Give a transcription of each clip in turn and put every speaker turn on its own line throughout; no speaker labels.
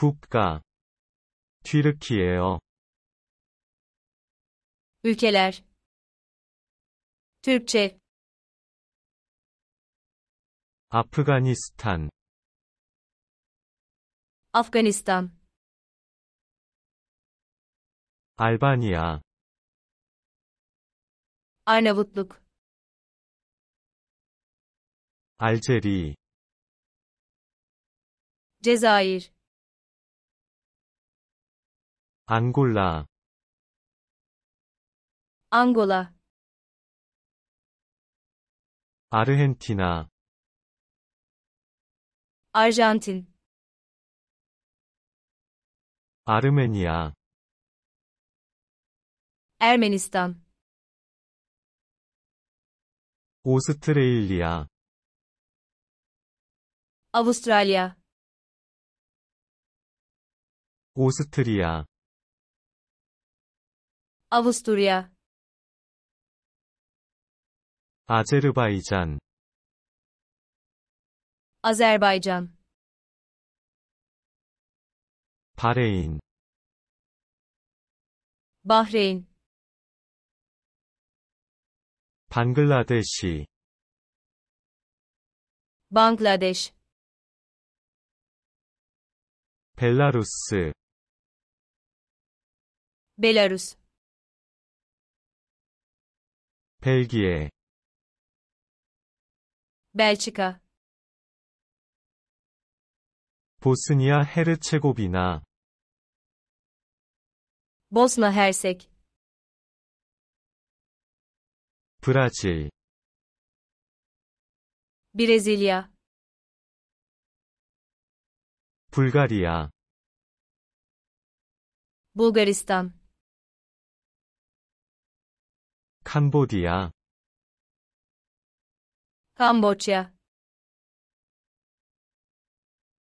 국가 튀르키예요. ülkeler Türkçe Afganistan. Afganistan 알바니아 Arnavutluk 알제리 Cezayir 앙골라 앙골라 아르헨티나 아르헨틴 아르메니아 에르메니스탄 오스트레일리아 아우스트랄리아 오스트리아 Avusturya Azerbaycan Azerbaycan Bahreyn Bahreyn Bangladeşi Bangladeş Belarus Belarus 벨기에 Belçika, 보스니아 헤르체고비나 Bosna Hersek, 브라질 Brezilya, 불가리아, Bulgaristan, 캄보디아 Kambodscha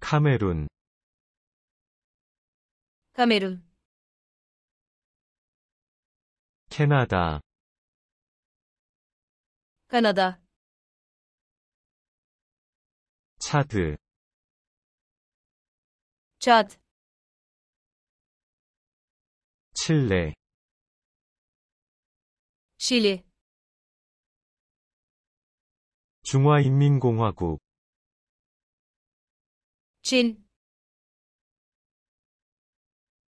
카메룬 Kamerun 캐나다 Kanada 차드 Chad 칠레 Чили. 중화인민공화국 чин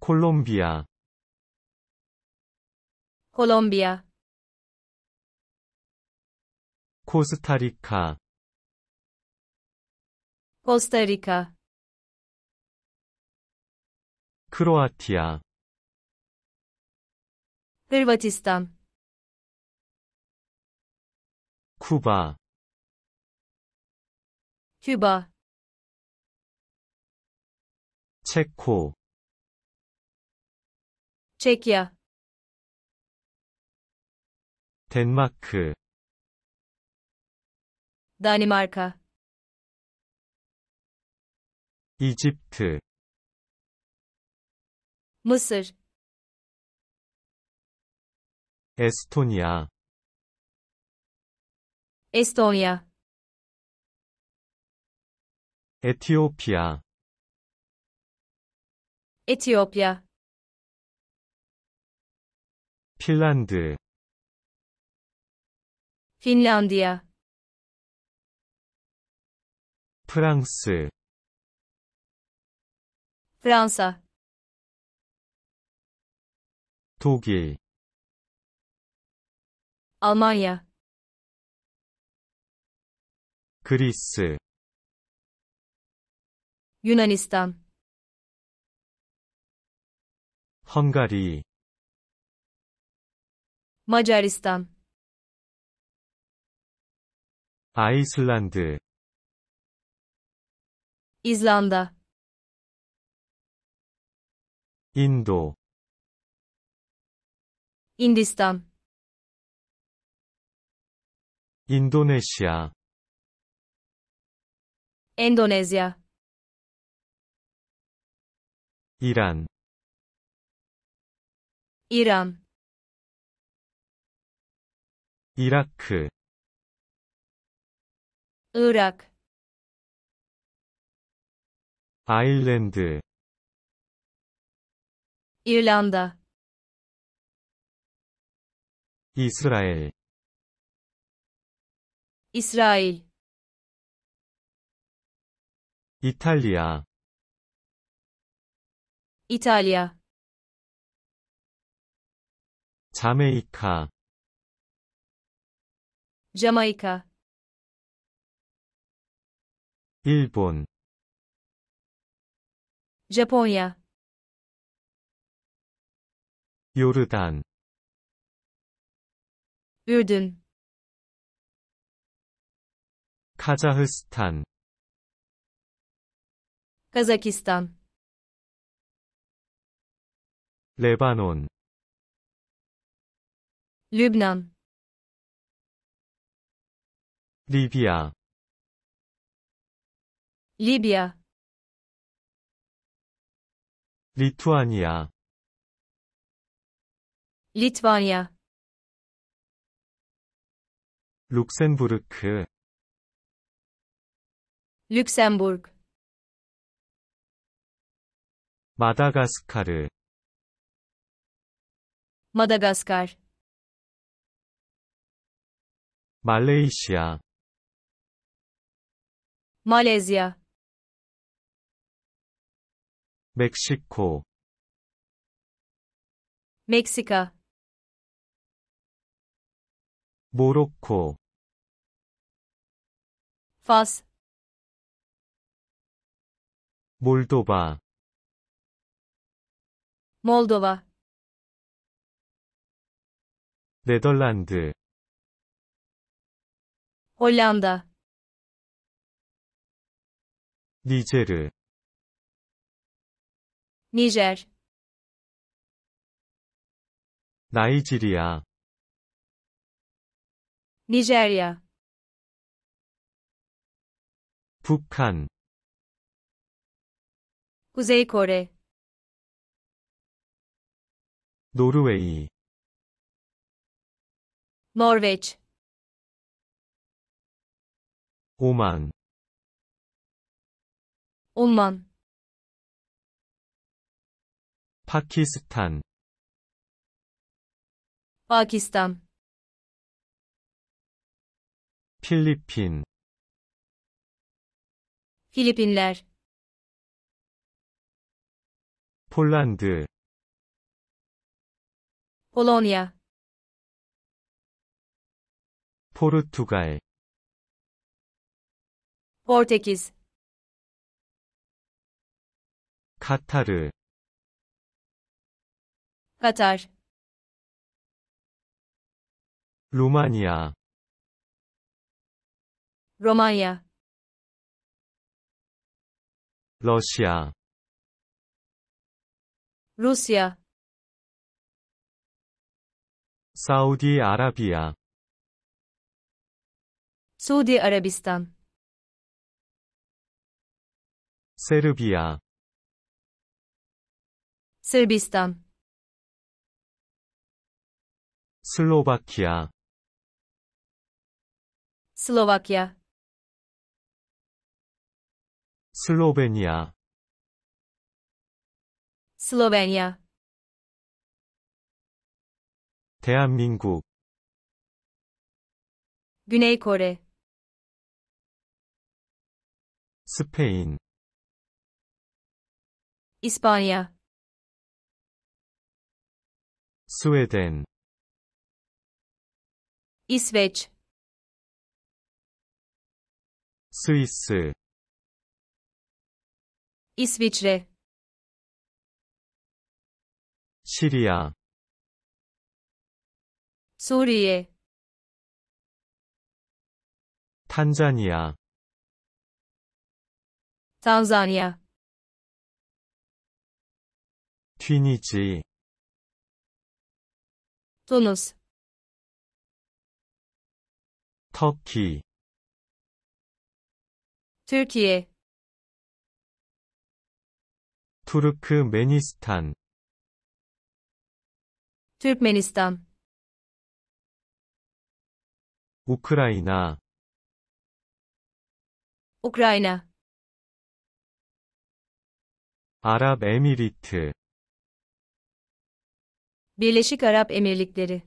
콜롬비아 콜롬비아 코스타리카 코스타리카 크로아티아 크르바티스탄 쿠바 큐바 체코 체키아 덴마크 다니마르카 이집트 무슬 에스토니아 에스토니아 에티오피아 에티오피아 핀란드 핀란디아 프랑스 프랑스 독일 Almanya 그리스 유나니스탄 헝가리 마자리스탄 아이슬란드 i ̇ z l 인도 인디스탄 인도네시아 Endonezya İran İran Irak Irak Ireland İrlanda İsrail İsrail 이탈리아 이탈리아 자메이카 자메이카 일본 자포니아 요르단 요르든 카자흐스탄 Kazakistan 레바논 Lübnan Libya. Libya 리투아니아 Litvanya 룩셈부르크 Luxemburg. 마다가스카르 Madagaskar, 말레이시아 Malezya, 멕시코 Meksika, 모로코 Fas, 몰도바 Moldova 네덜란드 Hollanda 니제르 Nijer 나이지리아 Nijerya 북한 Kuzey Kore 노르웨이 Norveç 오만 Umman 파키스탄 Pakistan 필리핀 Filipinler 폴란드 Polonya 포르투갈 Portekiz 카타르 Katar 루마니아 Romanya 러시아 Rusya 사우디아라비아 Suudi Arabistan 세르비아 Sırbistan 슬로바키아 Slovakya 슬로베니아 Slovenya 대한민국 Güney Kore 스페인 İspanya 스웨덴 İsveç 스위스 İsviçre 시리아 소리에 탄자니아 탄자니아 튀니지 도노스 터키 튀르키예 투르크메니스탄 투르크메니스탄 Ukrayna, Ukrayna, 아랍에미리트 Birleşik Arap Emirlikleri,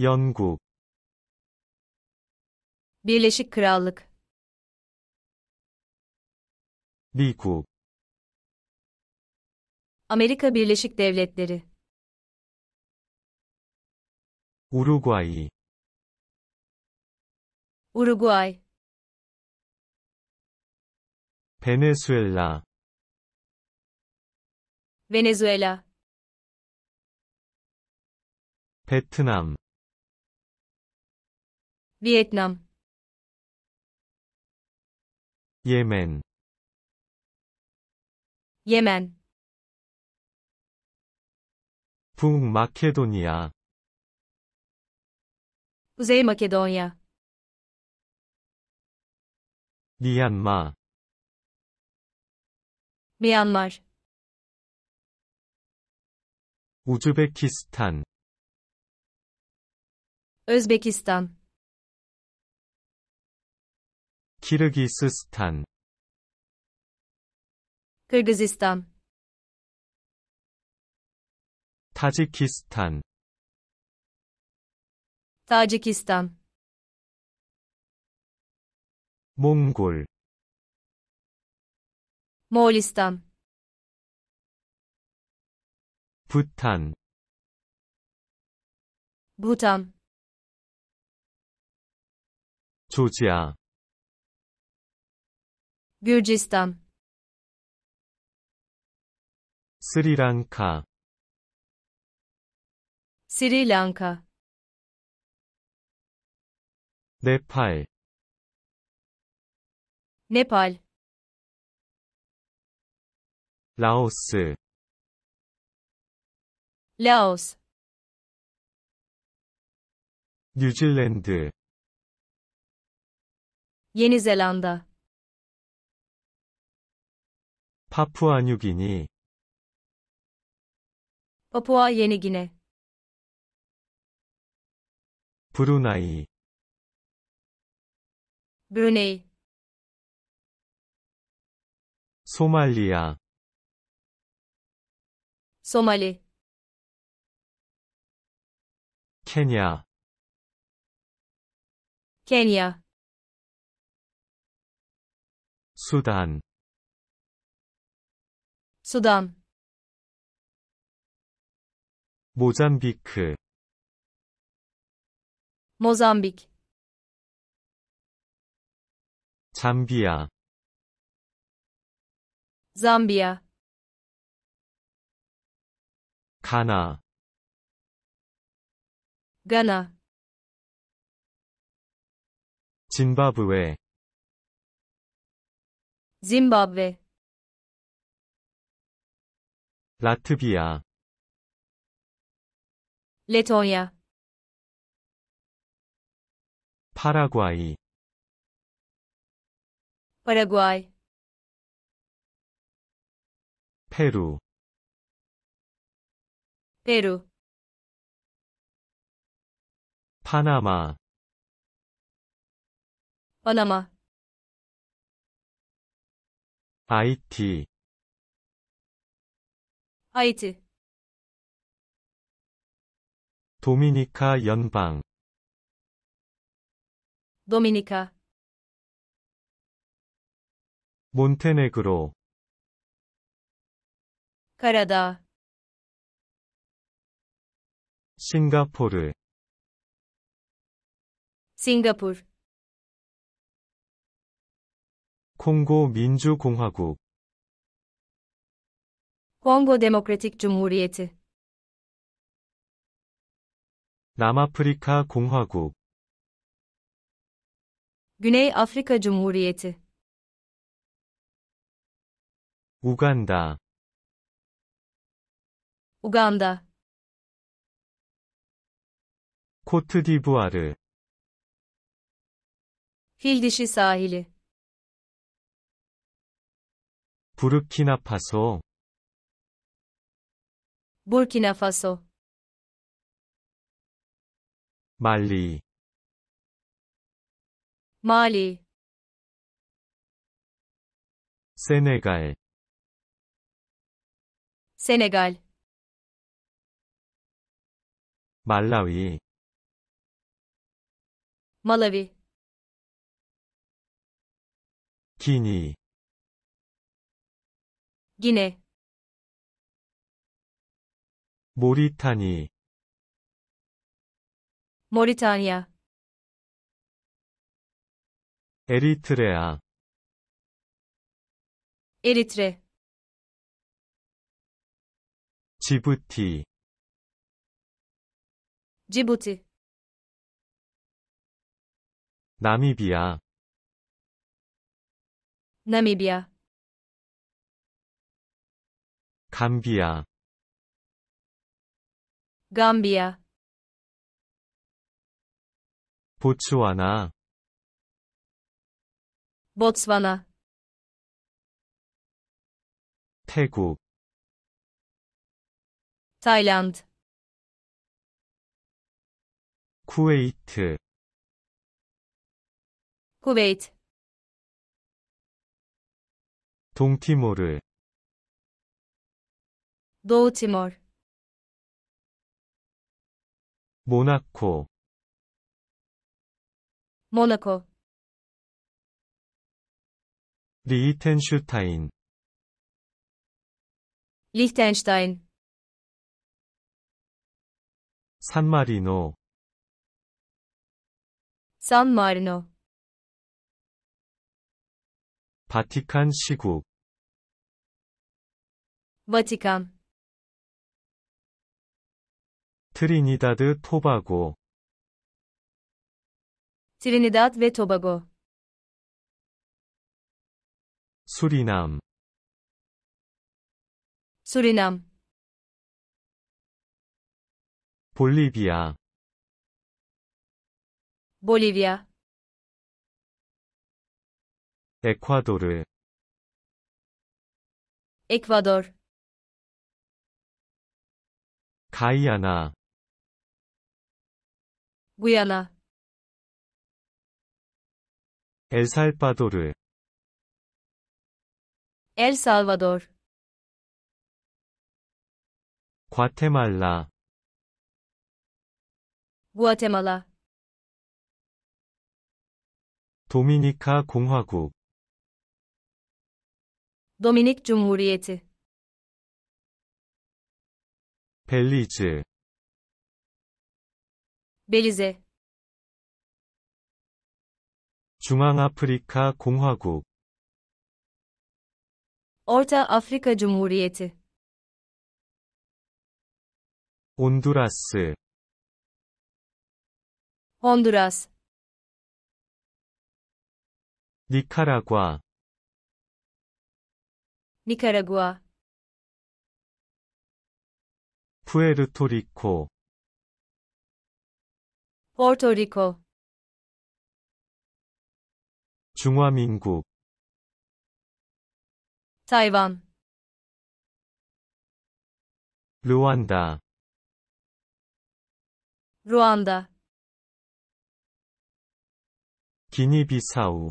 영국 Birleşik Krallık, 미국 Amerika Birleşik Devletleri, 우루과이 우루과이 베네수엘라 베네수엘라 베트남 베트남 예멘 예멘 북마케도니아 Kuzey Makedonya Myanmar Myanmar Uzbekistan Özbekistan Kırgızistan Kırgızistan Tacikistan Tacikistan 몽골 Moğolistan Bhutan, Bhutan Georgia, Gürcistan Sri Lanka, Sri Lanka 네팔 네팔 라오스 라오스 뉴질랜드 Yeni z 파푸아 뉴기니 파푸아 예니기네 브루나이 브루네이 소말리아 소말리 케냐 케냐 수단 수단 모잠비크 모잠비크 잠비야 Zambia 가나 Ghana 짐바브웨 Zimbabwe 라트비아 Letonya 파라과이 Paraguai, 페루, Peru, 파나마, Panamá, 아이티, Haiti, 도미니카 연방, Dominica, 몬테네그로 가려다 싱가포르 싱가포르 콩고 민주공화국 콩고 데모크라틱 주무리에트 남아프리카 공화국 g 네이 아프리카 r i 리에트 우간다 우간다 코트디부아르 힐 dişi s 부르키나파소 부르키나파소 말리 말리 세네갈 Senegal Malawi. Malawi 기니 Gine 모리타니 Moritanya 에리트레아 Eritre 지부티 지부티 나미비아 나미비아 감비아 감비아 보츠와나 보츠와나 태국 Tayland 쿠웨이트 쿠웨이트 동티모르 노티몰 모나코 모나코 리히텐슈타인 리히텐슈타인 산마리노 산마리노 바티칸 시국 바티칸 트리니다드 토바고 트리니다드 ve 토바고 수리남 수리남 볼리비아 볼리비아 에콰도르 에콰도르 가이아나 구야나 엘살바도르 엘살바도르 과테말라 Guatemala 도미니카 공화국 Dominik Cumhuriyeti 벨리즈 Belize 중앙아프리카 공화국 Orta Afrika Cumhuriyeti 온두라스 Honduras. 니카라과 Nicaragua. 푸에르토리코 Puerto Rico. 중화민국 Taiwan. 르완다 Ruanda. 기니비사우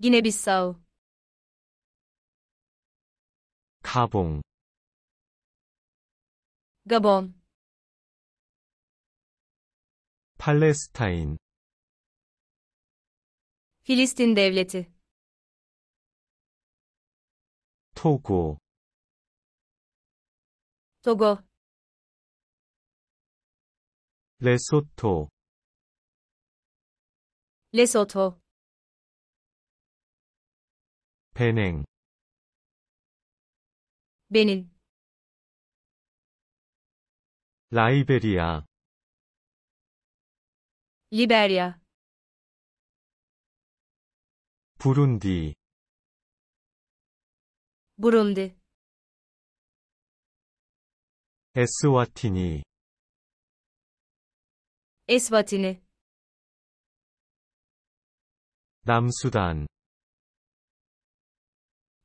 기네비사우 가봉 가본 팔레스타인 Filistin devleti Togo Togo Lesotho 레소토 베냉 베닌 라이베리아 리베리아 부룬디 부룬디 에스와티니 에스와티니 남수단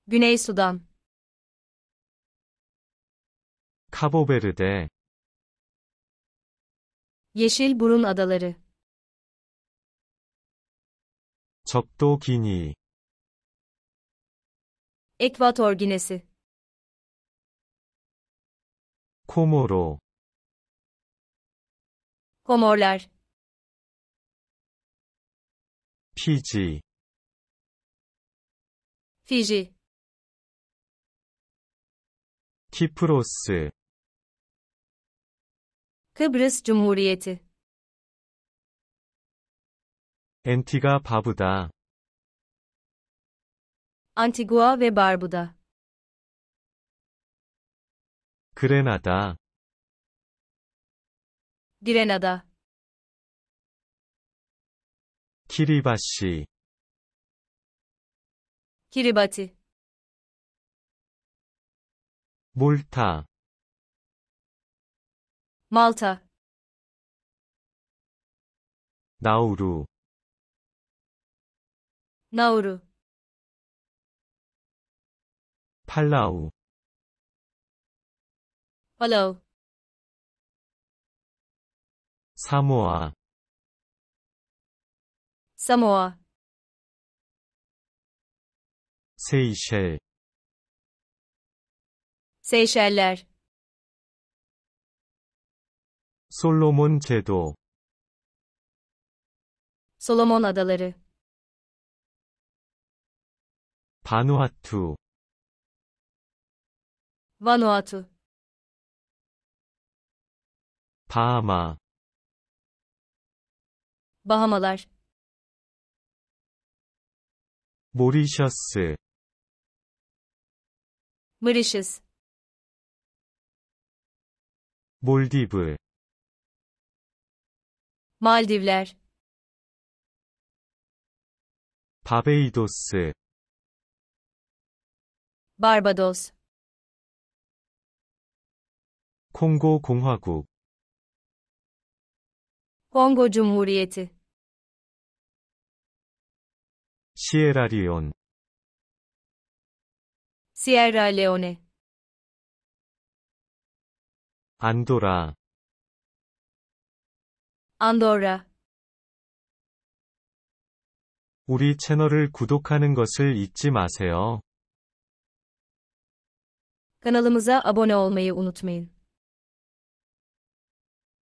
Güney Sudan, 카보베르데 Yeşilburun Adaları, 적도 기니 Ekvator Ginesi, 코모로, Komorlar, 피지 피지 키프로스 Kıbrıs Cumhuriyeti 엔티가 바부다 Antigua ve Barbuda 그레나다 디레나다 키리바시 키리바지 몰타 말타 나우루 나우루 팔라우 팔라우 사모아 Samoa Seyşel Seyşeller 솔로몬 제도 솔로몬 adaları Vanuatu, Vanuatu, Bahama, Bahamalar. 머리샤스 Mırışız, 몰디브 Maldivler, 바베이도스 Barbados, 콩고 공화국 Kongo Cumhuriyeti, 시에라리온 시에라레오네 안도라 안도라 우리 채널을 구독하는 것을 잊지 마세요. Kanalımıza a b o n